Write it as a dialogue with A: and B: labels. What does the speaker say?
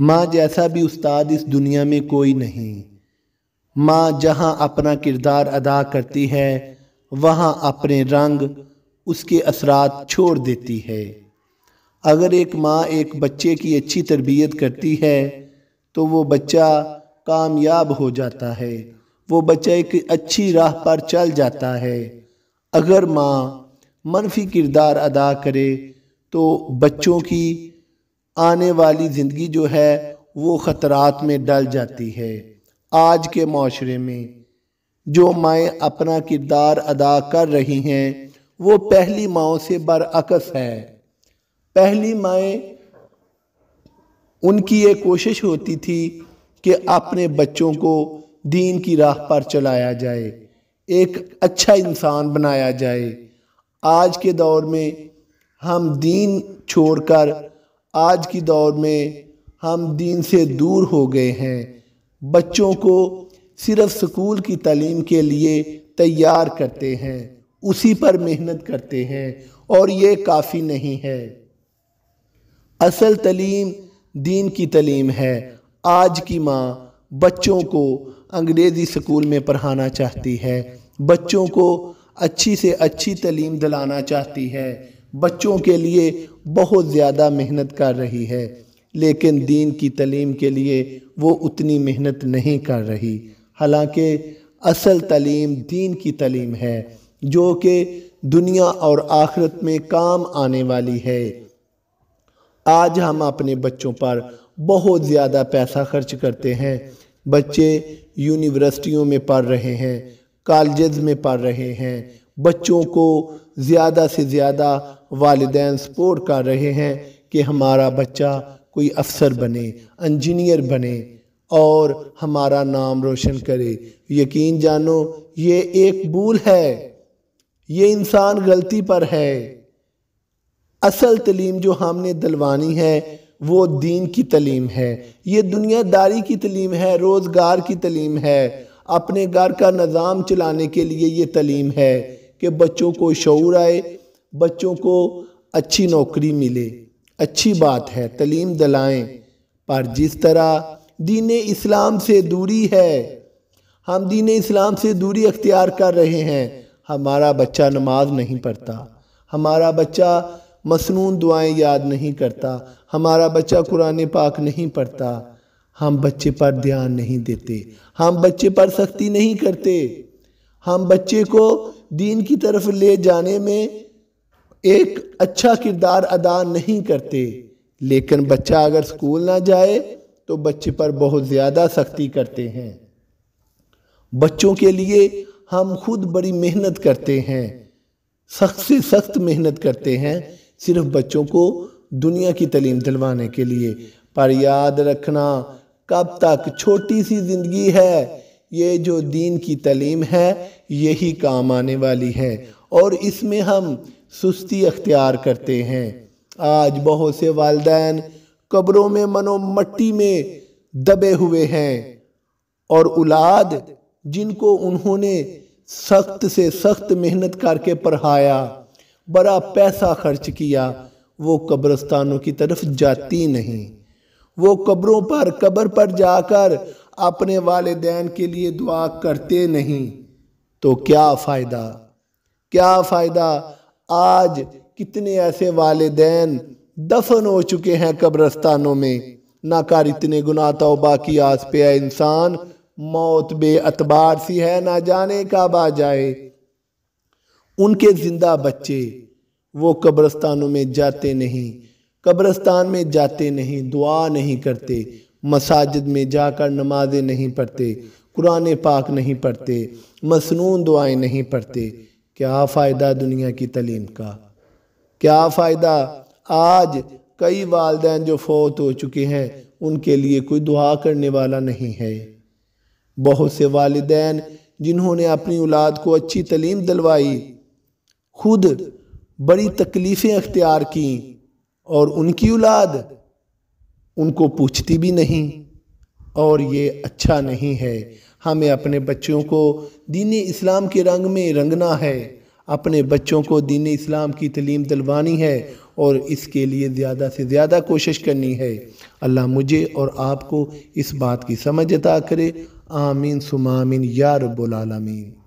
A: माँ जैसा भी उस्ताद इस दुनिया में कोई नहीं माँ जहाँ अपना किरदार अदा करती है वहाँ अपने रंग उसके असरात छोड़ देती है अगर एक माँ एक बच्चे की अच्छी तरबियत करती है तो वो बच्चा कामयाब हो जाता है वो बच्चा एक अच्छी राह पर चल जाता है अगर माँ मनफी किरदार अदा करे तो बच्चों की आने वाली ज़िंदगी जो है वो ख़तरात में डल जाती है आज के माशरे में जो माएँ अपना किरदार अदा कर रही हैं वो पहली माओ से बरअकस है पहली माएँ उनकी ये कोशिश होती थी कि अपने बच्चों को दीन की राह पर चलाया जाए एक अच्छा इंसान बनाया जाए आज के दौर में हम दीन छोड़कर आज की दौर में हम दीन से दूर हो गए हैं बच्चों को सिर्फ स्कूल की तालीम के लिए तैयार करते हैं उसी पर मेहनत करते हैं और ये काफ़ी नहीं है असल तलीम दीन की तलीम है आज की माँ बच्चों को अंग्रेज़ी स्कूल में पढ़ाना चाहती है बच्चों को अच्छी से अच्छी तलीम दिलाना चाहती है बच्चों के लिए बहुत ज़्यादा मेहनत कर रही है लेकिन दीन की तलीम के लिए वो उतनी मेहनत नहीं कर रही हालांकि असल तलीम दीन की तलीम है जो कि दुनिया और आखरत में काम आने वाली है आज हम अपने बच्चों पर बहुत ज़्यादा पैसा खर्च करते हैं बच्चे यूनिवर्सिटियों में पढ़ रहे हैं कॉलेज में पढ़ रहे हैं बच्चों को ज़्यादा से ज़्यादा वालदेन सपोर्ट कर रहे हैं कि हमारा बच्चा कोई अफसर बने इंजीनियर बने और हमारा नाम रोशन करे यकीन जानो ये एक भूल है ये इंसान गलती पर है असल तलीम जो हमने दिलवानी है वो दीन की तलीम है ये दुनियादारी की तलीम है रोज़गार की तलीम है अपने घर का निज़ाम चलाने के लिए ये तलीम है कि बच्चों को शूर आए बच्चों को अच्छी नौकरी मिले अच्छी बात है तलीम दलाएँ पर जिस तरह दीन इस्लाम से दूरी है हम दीन इस्लाम से दूरी अख्तियार कर रहे हैं हमारा बच्चा नमाज नहीं पढ़ता हमारा बच्चा मसनून दुआएं याद नहीं करता हमारा बच्चा कुरान पाक नहीं पढ़ता हम बच्चे पर ध्यान नहीं देते हम बच्चे पर सख्ती नहीं करते हम बच्चे को दीन की तरफ ले जाने में एक अच्छा किरदार अदा नहीं करते लेकिन बच्चा अगर स्कूल ना जाए तो बच्चे पर बहुत ज़्यादा सख्ती करते हैं बच्चों के लिए हम खुद बड़ी मेहनत करते हैं सख्त से सख्त मेहनत करते हैं सिर्फ बच्चों को दुनिया की तलीम दिलवाने के लिए पर याद रखना कब तक छोटी सी ज़िंदगी है ये जो दीन की तलीम है यही काम आने वाली है और इसमें हम सुस्ती अख्तियार करते हैं आज बहुत से वालदेन कब्रों में मनो मट्टी में दबे हुए हैं और औलाद जिनको उन्होंने सख्त से सख्त मेहनत करके पढ़ाया बड़ा पैसा खर्च किया वो कब्रस्तानों की तरफ जाती नहीं वो कब्रों पर कब्र पर जाकर अपने वालदेन के लिए दुआ करते नहीं तो क्या फ़ायदा क्या फ़ायदा आज कितने ऐसे वालदेन दफन हो चुके हैं कब्रस्तानों में ना कर इतने गुना तोबा की आस पे है इंसान मौत बे अतबार सी है ना जाने का बा जाए उनके ज़िंदा बच्चे वो कब्रस्तानों में जाते नहीं कब्रस्तान में जाते नहीं दुआ नहीं करते मसाजिद में जाकर नमाजें नहीं पढ़ते कुरान पाक नहीं पढ़ते मसनून दुआएं नहीं पढ़ते क्या फ़ायदा दुनिया की तलीम का क्या फ़ायदा आज कई वालदेन जो फौत हो चुके हैं उनके लिए कोई दुआ करने वाला नहीं है बहुत से वालदेन जिन्होंने अपनी औलाद को अच्छी तलीम दिलवाई खुद बड़ी तकलीफ़ें अख्तियार की और उनकी औलाद उनको पूछती भी नहीं और ये अच्छा नहीं है हमें अपने बच्चों को दीन इस्लाम के रंग में रंगना है अपने बच्चों को दीन इस्लाम की तलीम दिलवानी है और इसके लिए ज़्यादा से ज़्यादा कोशिश करनी है अल्लाह मुझे और आपको इस बात की समझ अता करे आमीन सुमामीन या रब्बुल आलमीन